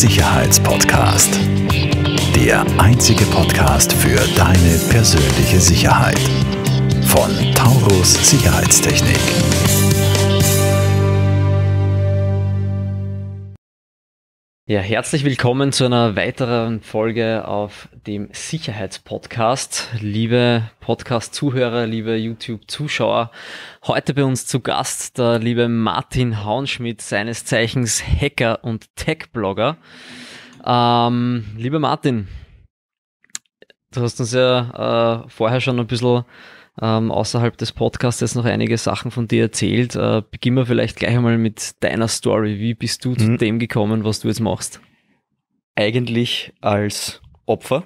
Sicherheitspodcast. Der einzige Podcast für deine persönliche Sicherheit. Von Taurus Sicherheitstechnik. Ja, herzlich willkommen zu einer weiteren Folge auf dem Sicherheitspodcast. Liebe Podcast-Zuhörer, liebe YouTube-Zuschauer, heute bei uns zu Gast der liebe Martin Haunschmidt, seines Zeichens Hacker und Tech-Blogger. Ähm, lieber Martin, du hast uns ja äh, vorher schon ein bisschen ähm, außerhalb des Podcasts noch einige Sachen von dir erzählt. Äh, beginnen wir vielleicht gleich einmal mit deiner Story. Wie bist du mhm. zu dem gekommen, was du jetzt machst? Eigentlich als Opfer.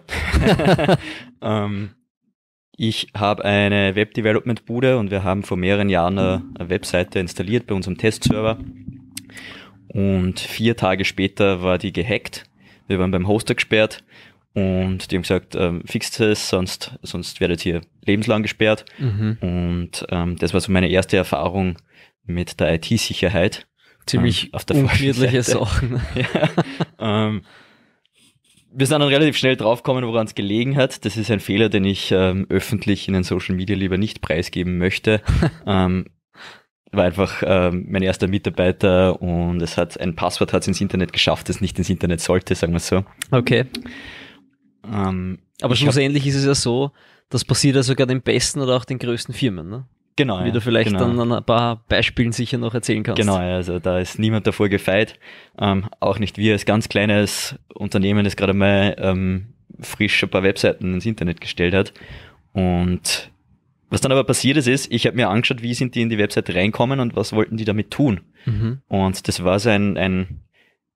ähm, ich habe eine Web-Development-Bude und wir haben vor mehreren Jahren eine, eine Webseite installiert bei unserem Testserver. Und vier Tage später war die gehackt. Wir waren beim Hoster gesperrt und die haben gesagt, ähm, fixt es, sonst, sonst werdet ihr lebenslang gesperrt. Mhm. Und ähm, das war so meine erste Erfahrung mit der IT-Sicherheit. Ziemlich ähm, auf der ungemütliche Sachen. ja, ähm, wir sind dann relativ schnell draufgekommen, woran es gelegen hat. Das ist ein Fehler, den ich ähm, öffentlich in den Social Media lieber nicht preisgeben möchte. ähm, war einfach ähm, mein erster Mitarbeiter und es hat ein Passwort hat es ins Internet geschafft, das nicht ins Internet sollte, sagen wir so. Okay. Ähm, aber schlussendlich ist es ja so, das passiert ja sogar den besten oder auch den größten Firmen. Ne? Genau. Wie du vielleicht genau. dann an ein paar Beispielen sicher noch erzählen kannst. Genau, also da ist niemand davor gefeit. Ähm, auch nicht wir als ganz kleines Unternehmen, das gerade mal ähm, frisch ein paar Webseiten ins Internet gestellt hat. Und was dann aber passiert ist, ist, ich habe mir angeschaut, wie sind die in die Website reinkommen und was wollten die damit tun. Mhm. Und das war so ein, ein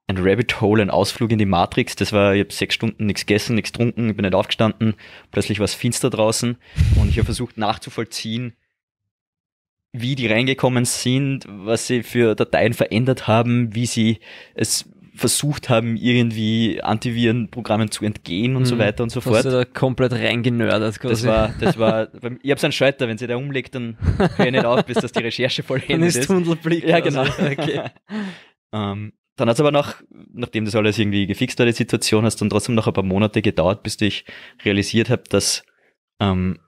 ein Rabbit Hole, ein Ausflug in die Matrix. Das war, ich habe sechs Stunden nichts gegessen, nichts getrunken, ich bin nicht aufgestanden. Plötzlich war es finster draußen und ich habe versucht nachzuvollziehen, wie die reingekommen sind, was sie für Dateien verändert haben, wie sie es versucht haben, irgendwie Antivirenprogrammen zu entgehen und mhm. so weiter und so fort. Hast du da komplett reingenördert quasi. Das war, das war, ich hab's einen Schalter, wenn sie da umlegt, dann höre ich nicht auf, bis das die Recherche vollendet ist. Tunnelblick. Ja, genau. Okay. um, ähm, dann hat es aber noch, nachdem das alles irgendwie gefixt war, die Situation, hat es dann trotzdem noch ein paar Monate gedauert, bis ich realisiert habe, dass ähm,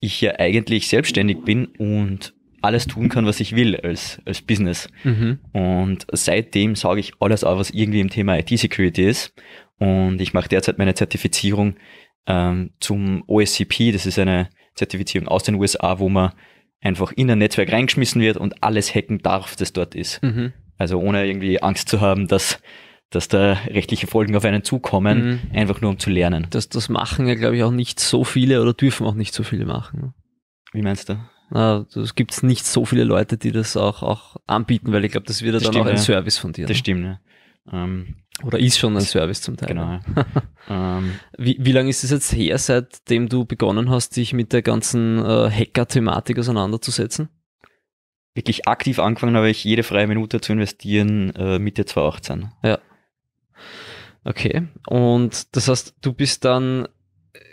ich ja eigentlich selbstständig bin und alles tun kann, was ich will als, als Business. Mhm. Und seitdem sage ich alles auf, was irgendwie im Thema IT-Security ist. Und ich mache derzeit meine Zertifizierung ähm, zum OSCP. Das ist eine Zertifizierung aus den USA, wo man einfach in ein Netzwerk reingeschmissen wird und alles hacken darf, das dort ist. Mhm. Also ohne irgendwie Angst zu haben, dass, dass da rechtliche Folgen auf einen zukommen, mhm. einfach nur um zu lernen. Das, das machen ja, glaube ich, auch nicht so viele oder dürfen auch nicht so viele machen. Wie meinst du? Es gibt nicht so viele Leute, die das auch, auch anbieten, weil ich glaube, das wird ja das dann stimmt, auch ein ja. Service von dir. Das ne? stimmt, ja. Ähm, Oder ist schon ein Service zum Teil. Genau. ähm, wie, wie lange ist es jetzt her, seitdem du begonnen hast, dich mit der ganzen äh, Hacker-Thematik auseinanderzusetzen? wirklich aktiv angefangen habe ich jede freie Minute zu investieren äh, Mitte 2018. Ja. Okay. Und das heißt, du bist dann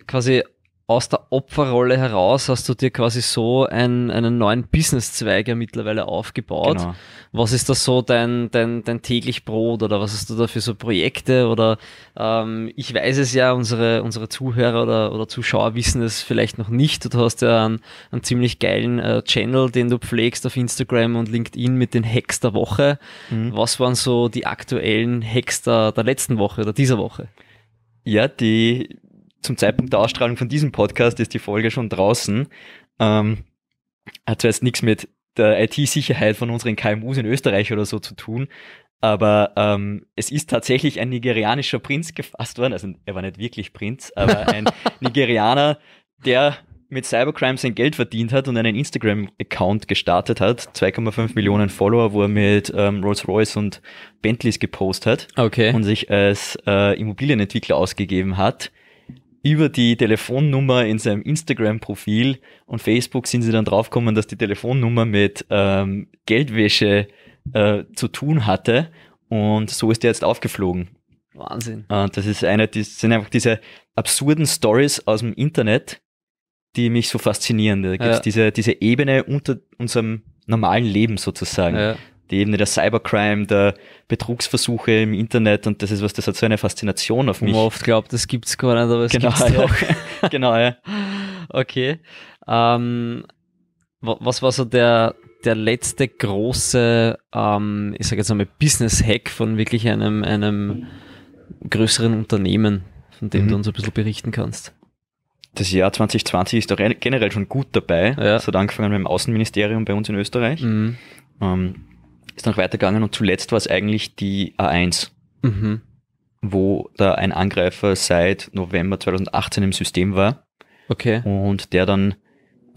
quasi aus der Opferrolle heraus hast du dir quasi so einen, einen neuen Businesszweig ja mittlerweile aufgebaut. Genau. Was ist da so dein, dein, dein täglich Brot oder was hast du da für so Projekte oder ähm, ich weiß es ja, unsere, unsere Zuhörer oder, oder Zuschauer wissen es vielleicht noch nicht. Du hast ja einen, einen ziemlich geilen äh, Channel, den du pflegst auf Instagram und LinkedIn mit den Hacks der Woche. Mhm. Was waren so die aktuellen Hacks der, der letzten Woche oder dieser Woche? Ja, die zum Zeitpunkt der Ausstrahlung von diesem Podcast ist die Folge schon draußen. Ähm, hat zwar jetzt nichts mit der IT-Sicherheit von unseren KMUs in Österreich oder so zu tun, aber ähm, es ist tatsächlich ein nigerianischer Prinz gefasst worden. Also er war nicht wirklich Prinz, aber ein Nigerianer, der mit Cybercrime sein Geld verdient hat und einen Instagram-Account gestartet hat. 2,5 Millionen Follower, wo er mit ähm, Rolls-Royce und Bentleys gepostet hat. Okay. Und sich als äh, Immobilienentwickler ausgegeben hat über die Telefonnummer in seinem Instagram-Profil und Facebook sind sie dann draufgekommen, dass die Telefonnummer mit ähm, Geldwäsche äh, zu tun hatte. Und so ist er jetzt aufgeflogen. Wahnsinn. Äh, das ist eine, die sind einfach diese absurden Stories aus dem Internet, die mich so faszinieren. Da gibt es ja. diese, diese Ebene unter unserem normalen Leben sozusagen. Ja die Ebene der Cybercrime, der Betrugsversuche im Internet und das ist was, das hat so eine Faszination auf mich. Man oft glaubt, das gibt es gar nicht, aber es genau, es ja. doch. genau, ja. Okay. Ähm, was war so der, der letzte große, ähm, ich sage jetzt einmal, Business-Hack von wirklich einem, einem größeren Unternehmen, von dem mhm. du uns ein bisschen berichten kannst? Das Jahr 2020 ist doch generell schon gut dabei. Ja. Das hat angefangen mit dem Außenministerium bei uns in Österreich. Mhm. Ähm, ist noch weitergegangen und zuletzt war es eigentlich die A1, mhm. wo da ein Angreifer seit November 2018 im System war. Okay. Und der dann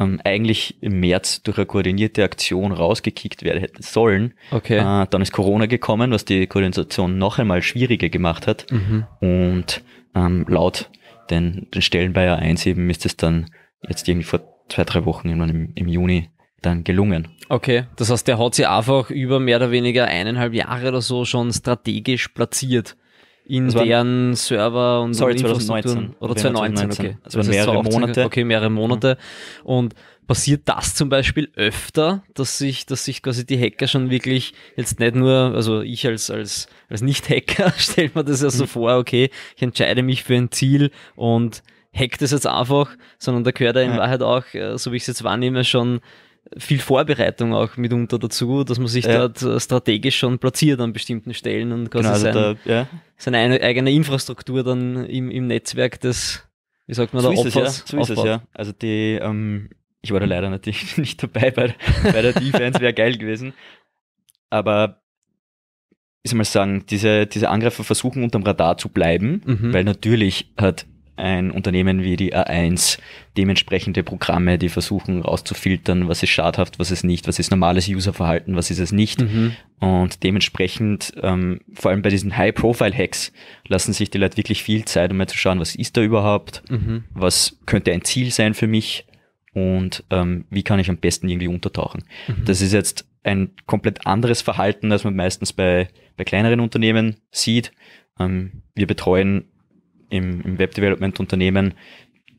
ähm, eigentlich im März durch eine koordinierte Aktion rausgekickt werden hätten sollen. Okay. Äh, dann ist Corona gekommen, was die Koordination noch einmal schwieriger gemacht hat. Mhm. Und ähm, laut den, den Stellen bei A1 eben ist es dann jetzt irgendwie vor zwei, drei Wochen irgendwann im, im Juni dann gelungen. Okay, das heißt, der hat sie einfach über mehr oder weniger eineinhalb Jahre oder so schon strategisch platziert in deren Server und sorry, und 2019 oder 2019, okay. Also das waren mehrere Monate. Okay, mehrere mhm. Monate. Und passiert das zum Beispiel öfter, dass sich, dass sich quasi die Hacker schon wirklich jetzt nicht nur, also ich als, als, als Nicht-Hacker stelle mir das ja so mhm. vor, okay, ich entscheide mich für ein Ziel und hack das jetzt einfach, sondern da gehört er in ja. Wahrheit auch, äh, so wie ich es jetzt wahrnehme, schon viel Vorbereitung auch mitunter dazu, dass man sich ja. dort äh, strategisch schon platziert an bestimmten Stellen und quasi genau, also sein, da, ja. seine eigene Infrastruktur dann im, im Netzwerk des, wie sagt man so da, ist es, ja. So ist es, ja. Also die, ähm, ich war da leider natürlich nicht dabei bei, bei der Defense, wäre geil gewesen. Aber ich soll mal sagen, diese, diese Angreifer versuchen unterm Radar zu bleiben, mhm. weil natürlich hat ein Unternehmen wie die A1 dementsprechende Programme, die versuchen rauszufiltern, was ist schadhaft, was ist nicht, was ist normales Userverhalten, was ist es nicht. Mhm. Und dementsprechend, ähm, vor allem bei diesen High-Profile-Hacks, lassen sich die Leute wirklich viel Zeit, um mal zu schauen, was ist da überhaupt, mhm. was könnte ein Ziel sein für mich und ähm, wie kann ich am besten irgendwie untertauchen. Mhm. Das ist jetzt ein komplett anderes Verhalten, als man meistens bei, bei kleineren Unternehmen sieht. Ähm, wir betreuen im, im webdevelopment unternehmen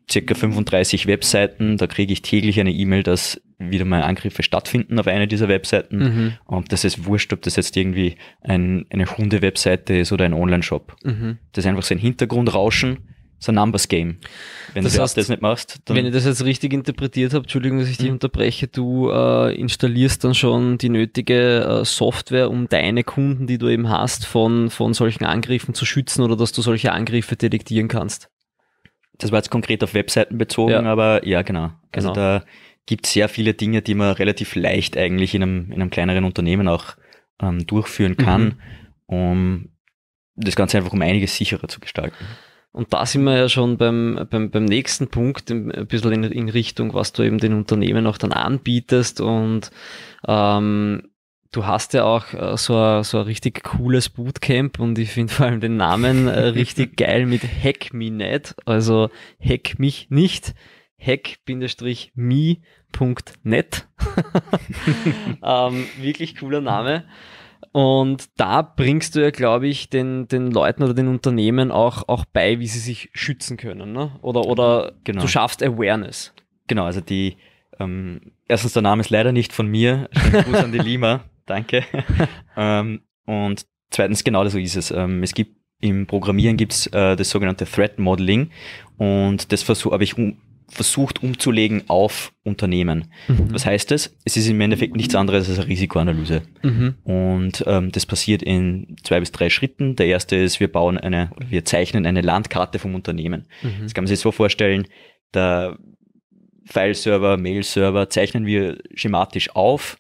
circa 35 Webseiten. Da kriege ich täglich eine E-Mail, dass wieder mal Angriffe stattfinden auf eine dieser Webseiten. Mhm. Und das ist wurscht, ob das jetzt irgendwie ein, eine Hunde-Webseite ist oder ein Online-Shop. Mhm. Das ist einfach so ein Hintergrundrauschen so ein Numbers Game. Wenn das du heißt, das nicht machst, dann Wenn ich das jetzt richtig interpretiert habe, Entschuldigung, dass ich dich mhm. unterbreche, du äh, installierst dann schon die nötige äh, Software, um deine Kunden, die du eben hast, von, von solchen Angriffen zu schützen oder dass du solche Angriffe detektieren kannst. Das war jetzt konkret auf Webseiten bezogen, ja. aber ja, genau. Also genau. da gibt es sehr viele Dinge, die man relativ leicht eigentlich in einem, in einem kleineren Unternehmen auch ähm, durchführen kann, mhm. um das Ganze einfach um einiges sicherer zu gestalten. Und da sind wir ja schon beim, beim, beim nächsten Punkt, ein bisschen in, in Richtung, was du eben den Unternehmen auch dann anbietest. Und ähm, du hast ja auch äh, so, a, so ein richtig cooles Bootcamp und ich finde vor allem den Namen äh, richtig geil mit Hack Me Net, also Hack mich nicht, hack-me.net. ähm, wirklich cooler Name. Und da bringst du ja, glaube ich, den, den Leuten oder den Unternehmen auch, auch bei, wie sie sich schützen können. Ne? Oder, oder genau. du schaffst Awareness. Genau, also die, ähm, erstens, der Name ist leider nicht von mir. Schönen Gruß an die Lima, danke. ähm, und zweitens, genau so ist es. Ähm, es gibt im Programmieren gibt es äh, das sogenannte Threat Modeling und das versuche, ich um, versucht umzulegen auf Unternehmen. Mhm. Was heißt das? Es ist im Endeffekt nichts anderes als eine Risikoanalyse. Mhm. Und ähm, das passiert in zwei bis drei Schritten. Der erste ist, wir bauen eine, wir zeichnen eine Landkarte vom Unternehmen. Mhm. Das kann man sich so vorstellen, der File-Server, Mail-Server zeichnen wir schematisch auf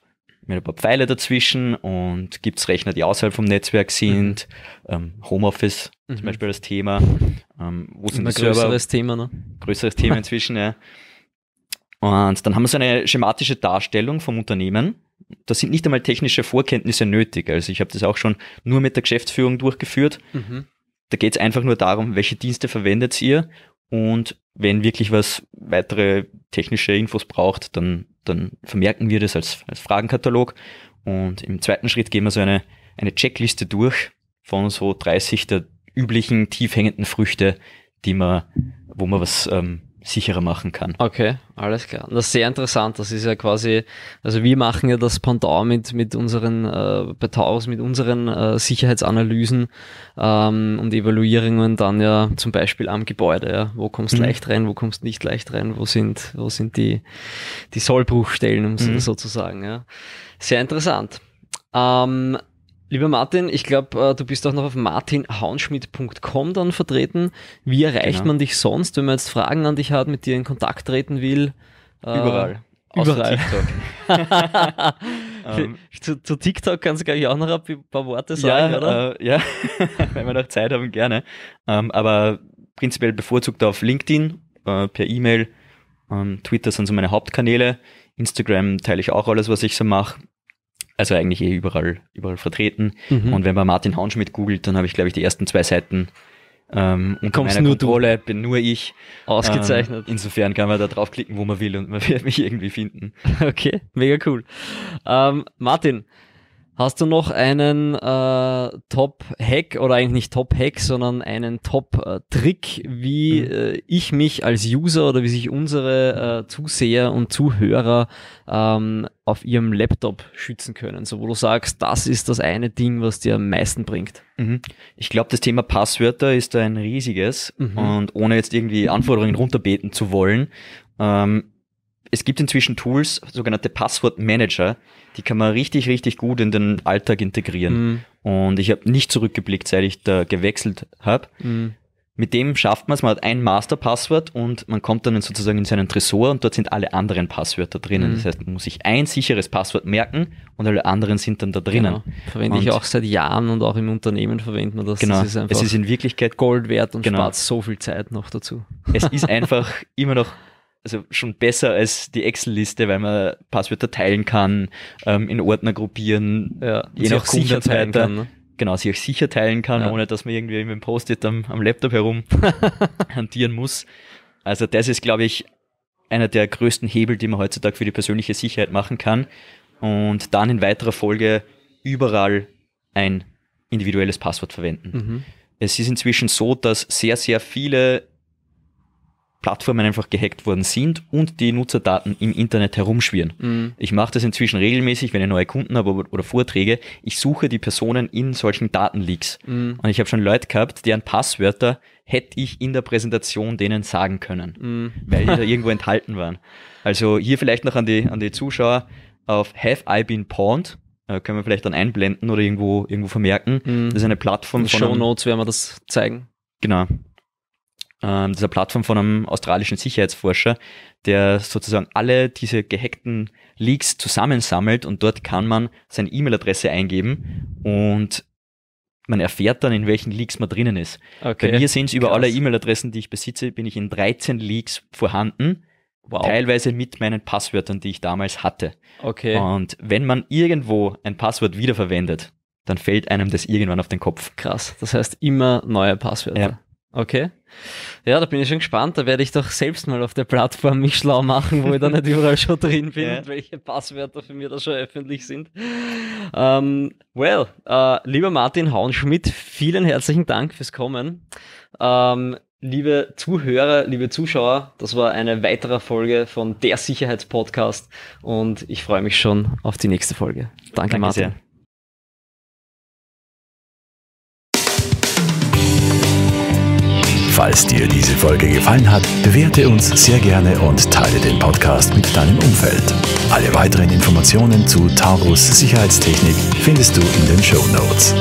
mit ein paar Pfeile dazwischen und gibt es Rechner, die außerhalb vom Netzwerk sind, mhm. ähm, Homeoffice mhm. zum Beispiel das Thema, ähm, wo sind Immer die Server? Größeres Thema, ne? Größeres Thema inzwischen, ja. Und dann haben wir so eine schematische Darstellung vom Unternehmen. Da sind nicht einmal technische Vorkenntnisse nötig. Also ich habe das auch schon nur mit der Geschäftsführung durchgeführt. Mhm. Da geht es einfach nur darum, welche Dienste verwendet ihr und wenn wirklich was weitere technische Infos braucht, dann dann vermerken wir das als, als Fragenkatalog und im zweiten Schritt gehen wir so eine, eine Checkliste durch von so 30 der üblichen tiefhängenden Früchte, die man, wo man was ähm, sicherer machen kann. Okay, alles klar. Das ist sehr interessant. Das ist ja quasi, also wir machen ja das Pendant mit, mit unseren, äh, bei Taurus mit unseren äh, Sicherheitsanalysen ähm, und Evaluierungen dann ja zum Beispiel am Gebäude. Ja. Wo kommst mhm. leicht rein, wo kommst du nicht leicht rein, wo sind, wo sind die, die Sollbruchstellen um mhm. sozusagen. Ja. Sehr interessant. Ähm, Lieber Martin, ich glaube, äh, du bist auch noch auf martinhaunschmidt.com dann vertreten. Wie erreicht genau. man dich sonst, wenn man jetzt Fragen an dich hat, mit dir in Kontakt treten will? Überall. Äh, überall. TikTok. Ähm. zu, zu, TikTok kannst du, glaube ich, auch noch ein paar Worte sagen, ja, oder? Äh, ja, wenn wir noch Zeit haben, gerne. Ähm, aber prinzipiell bevorzugt auf LinkedIn, äh, per E-Mail, ähm, Twitter sind so meine Hauptkanäle. Instagram teile ich auch alles, was ich so mache also eigentlich eh überall, überall vertreten. Mhm. Und wenn man Martin Haunschmidt googelt, dann habe ich, glaube ich, die ersten zwei Seiten ähm, unter Kommst meiner nur Kontrolle, du. bin nur ich. Ausgezeichnet. Ähm, insofern kann man da draufklicken, wo man will und man wird mich irgendwie finden. Okay, mega cool. Ähm, Martin, Hast du noch einen äh, Top-Hack oder eigentlich nicht Top-Hack, sondern einen Top-Trick, wie mhm. äh, ich mich als User oder wie sich unsere äh, Zuseher und Zuhörer ähm, auf ihrem Laptop schützen können? So, wo du sagst, das ist das eine Ding, was dir am meisten bringt. Mhm. Ich glaube, das Thema Passwörter ist ein riesiges mhm. und ohne jetzt irgendwie Anforderungen runterbeten zu wollen, ähm, es gibt inzwischen Tools, sogenannte Passwortmanager, die kann man richtig, richtig gut in den Alltag integrieren. Mhm. Und ich habe nicht zurückgeblickt, seit ich da gewechselt habe. Mhm. Mit dem schafft man es, man hat ein Masterpasswort und man kommt dann sozusagen in seinen Tresor und dort sind alle anderen Passwörter drinnen. Mhm. Das heißt, man muss sich ein sicheres Passwort merken und alle anderen sind dann da drinnen. Genau. Verwende und ich auch seit Jahren und auch im Unternehmen verwendet man das. Genau. Das ist einfach es ist in Wirklichkeit Gold wert und genau. spart so viel Zeit noch dazu. Es ist einfach immer noch also schon besser als die Excel-Liste, weil man Passwörter teilen kann, ähm, in Ordner gruppieren, ja, je nach Kundenseite. Ne? Genau, sich auch sicher teilen kann, ja. ohne dass man irgendwie mit dem Post-it am, am Laptop herum hantieren muss. Also das ist, glaube ich, einer der größten Hebel, die man heutzutage für die persönliche Sicherheit machen kann. Und dann in weiterer Folge überall ein individuelles Passwort verwenden. Mhm. Es ist inzwischen so, dass sehr, sehr viele Plattformen einfach gehackt worden sind und die Nutzerdaten im Internet herumschwirren. Mhm. Ich mache das inzwischen regelmäßig, wenn ich neue Kunden habe oder Vorträge. Ich suche die Personen in solchen Datenleaks. Mhm. Und ich habe schon Leute gehabt, deren Passwörter hätte ich in der Präsentation denen sagen können, mhm. weil die da irgendwo enthalten waren. Also hier vielleicht noch an die, an die Zuschauer auf Have I Been Pawned? können wir vielleicht dann einblenden oder irgendwo, irgendwo vermerken. Mhm. Das ist eine Plattform. In Show Notes werden wir das zeigen. Genau ähm, dieser Plattform von einem australischen Sicherheitsforscher, der sozusagen alle diese gehackten Leaks zusammensammelt und dort kann man seine E-Mail-Adresse eingeben und man erfährt dann, in welchen Leaks man drinnen ist. Okay. Bei mir sind es über Krass. alle E-Mail-Adressen, die ich besitze, bin ich in 13 Leaks vorhanden. Wow. Teilweise mit meinen Passwörtern, die ich damals hatte. Okay. Und wenn man irgendwo ein Passwort wiederverwendet, dann fällt einem das irgendwann auf den Kopf. Krass. Das heißt immer neue Passwörter. Ja. Okay. Ja, da bin ich schon gespannt. Da werde ich doch selbst mal auf der Plattform mich schlau machen, wo ich da nicht überall schon drin bin ja. und welche Passwörter für mich da schon öffentlich sind. Um, ähm, well, uh, lieber Martin Hauenschmidt, vielen herzlichen Dank fürs Kommen. Um, ähm, liebe Zuhörer, liebe Zuschauer, das war eine weitere Folge von der Sicherheitspodcast und ich freue mich schon auf die nächste Folge. Danke, Danke Martin. Sehr. Falls dir diese Folge gefallen hat, bewerte uns sehr gerne und teile den Podcast mit deinem Umfeld. Alle weiteren Informationen zu Taurus Sicherheitstechnik findest du in den Show Notes.